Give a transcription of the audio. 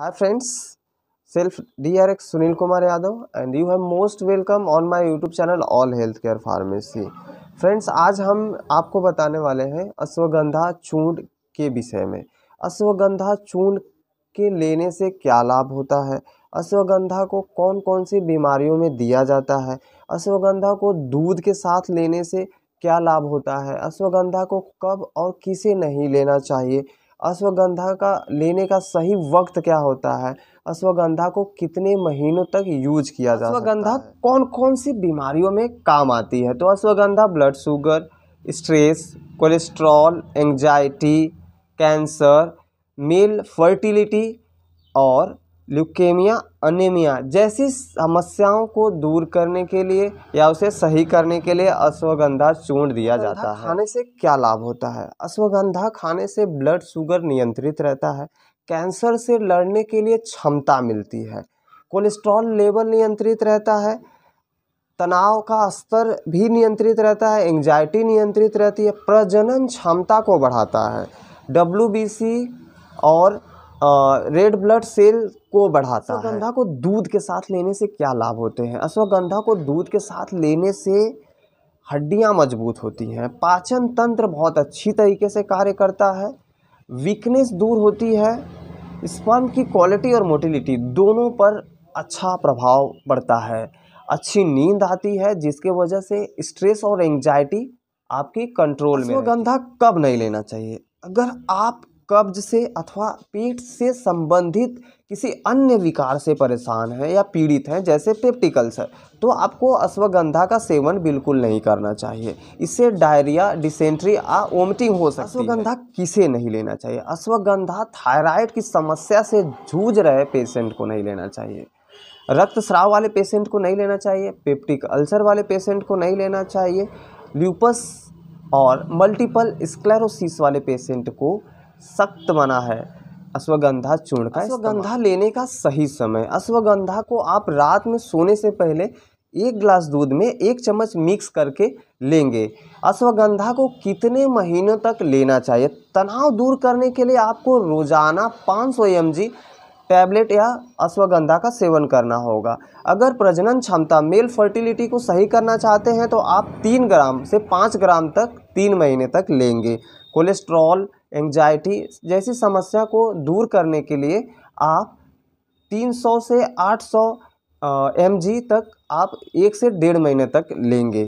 hi friends self DRX Sunil Kumar Yadav and you have most welcome on my YouTube channel all health care pharmacy friends आज हम आपको बताने वाले हैं अश्वगंधा चूर्ण के विषय में अश्वगंधा चूर्ण के लेने से क्या लाभ होता है अश्वगंधा को कौन कौन सी बीमारियों में दिया जाता है अश्वगंधा को दूध के साथ लेने से क्या लाभ होता है अश्वगंधा को कब और किसे नहीं लेना चाहिए अश्वगंधा का लेने का सही वक्त क्या होता है अश्वगंधा को कितने महीनों तक यूज किया जा अश्वगंधा कौन कौन सी बीमारियों में काम आती है तो ashwagandha blood sugar stress cholesterol anxiety cancer male fertility और ल्यूकेमिया अनेमिया जैसी समस्याओं को दूर करने के लिए या उसे सही करने के लिए अश्वगंधा चूर्ण दिया जाता है खाने से क्या लाभ होता है अश्वगंधा खाने से ब्लड शुगर नियंत्रित रहता है कैंसर से लड़ने के लिए क्षमता मिलती है कोलेस्ट्रॉल लेवल नियंत्रित रहता है तनाव का स्तर भी नियंत्रित रहता है एंगजाइटी नियंत्रित रहती है प्रजनन क्षमता को बढ़ाता है डब्ल्यू और रेड ब्लड सेल को बढ़ाता है अश्वगंधा को दूध के साथ लेने से क्या लाभ होते हैं अश्वगंधा को दूध के साथ लेने से हड्डियां मजबूत होती हैं पाचन तंत्र बहुत अच्छी तरीके से कार्य करता है वीकनेस दूर होती है स्पर्म की क्वालिटी और मोटिलिटी दोनों पर अच्छा प्रभाव पड़ता है अच्छी नींद आती है जिसके वजह से स्ट्रेस और एंजाइटी आपकी कंट्रोल में गंधा कब नहीं लेना चाहिए अगर आप कब्ज से अथवा पेट से संबंधित किसी अन्य विकार से परेशान हैं या पीड़ित हैं जैसे पेप्टिक अल्सर तो आपको अश्वगंधा का सेवन बिल्कुल नहीं करना चाहिए इससे डायरिया डिसेंट्री आ ओमटिंग हो सकती अश्वगंधा किसे नहीं लेना चाहिए अश्वगंधा थायराइड की समस्या से जूझ रहे पेशेंट को नहीं लेना चाहिए रक्तस्राव वाले पेशेंट को नहीं लेना चाहिए पेप्टिक अल्सर वाले पेशेंट को नहीं लेना चाहिए ल्यूपस और मल्टीपल स्क्लेरोसिस वाले पेशेंट को सख्त मना है अश्वगंधा चूर्ण का अश्वगंधा लेने का सही समय अश्वगंधा को आप रात में सोने से पहले एक गिलास दूध में एक चम्मच मिक्स करके लेंगे अश्वगंधा को कितने महीनों तक लेना चाहिए तनाव दूर करने के लिए आपको रोज़ाना 500 सौ टैबलेट या अश्वगंधा का सेवन करना होगा अगर प्रजनन क्षमता मेल फर्टिलिटी को सही करना चाहते हैं तो आप तीन ग्राम से पाँच ग्राम तक तीन महीने तक लेंगे कोलेस्ट्रॉल एंजाइटी जैसी समस्या को दूर करने के लिए आप 300 से 800 सौ तक आप एक से डेढ़ महीने तक लेंगे